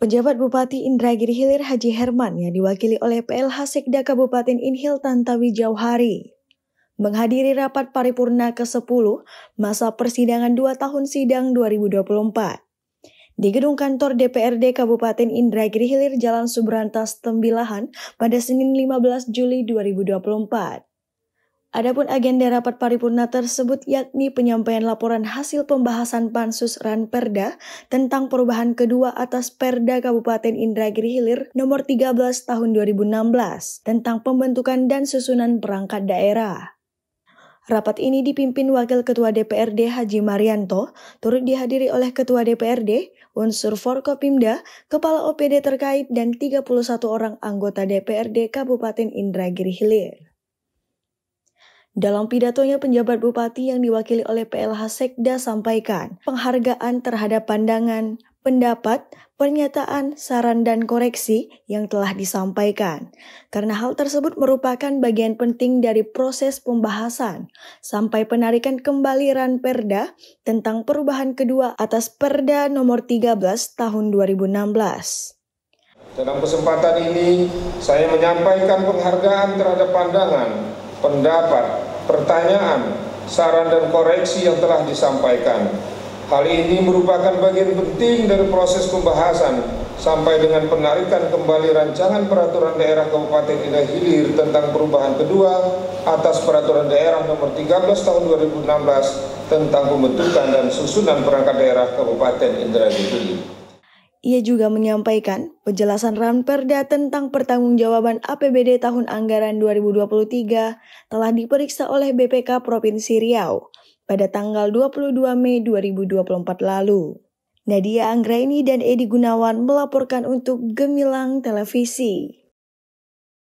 Pejabat Bupati Indragiri Hilir Haji Herman yang diwakili oleh PLH Sekda Kabupaten Inhil Tantawi Jauhari menghadiri rapat paripurna ke-10 masa persidangan 2 tahun sidang 2024 di gedung kantor DPRD Kabupaten Indragiri Hilir Jalan Subrantas Tembilahan pada Senin 15 Juli 2024. Adapun agenda rapat paripurna tersebut yakni penyampaian laporan hasil pembahasan Pansus RAN Perda tentang perubahan kedua atas Perda Kabupaten Indragiri Hilir nomor 13 tahun 2016 tentang pembentukan dan susunan perangkat daerah. Rapat ini dipimpin Wakil Ketua DPRD Haji Marianto, turut dihadiri oleh Ketua DPRD, unsur Forkopimda, Kepala OPD terkait, dan 31 orang anggota DPRD Kabupaten Indragiri Hilir. Dalam pidatonya penjabat bupati yang diwakili oleh PLH Sekda sampaikan, penghargaan terhadap pandangan, pendapat, pernyataan, saran, dan koreksi yang telah disampaikan. Karena hal tersebut merupakan bagian penting dari proses pembahasan sampai penarikan kembali RAN Perda tentang perubahan kedua atas Perda nomor 13 tahun 2016. Dalam kesempatan ini, saya menyampaikan penghargaan terhadap pandangan, pendapat, pertanyaan, saran dan koreksi yang telah disampaikan. Hal ini merupakan bagian penting dari proses pembahasan sampai dengan penarikan kembali rancangan peraturan daerah Kabupaten Indah Hilir tentang perubahan kedua atas peraturan daerah nomor 13 tahun 2016 tentang pembentukan dan susunan perangkat daerah Kabupaten Indah Hilir. Ia juga menyampaikan penjelasan Ranperda tentang pertanggungjawaban APBD tahun anggaran 2023 telah diperiksa oleh BPK Provinsi Riau pada tanggal 22 Mei 2024 lalu. Nadia Anggraini dan Edi Gunawan melaporkan untuk Gemilang Televisi.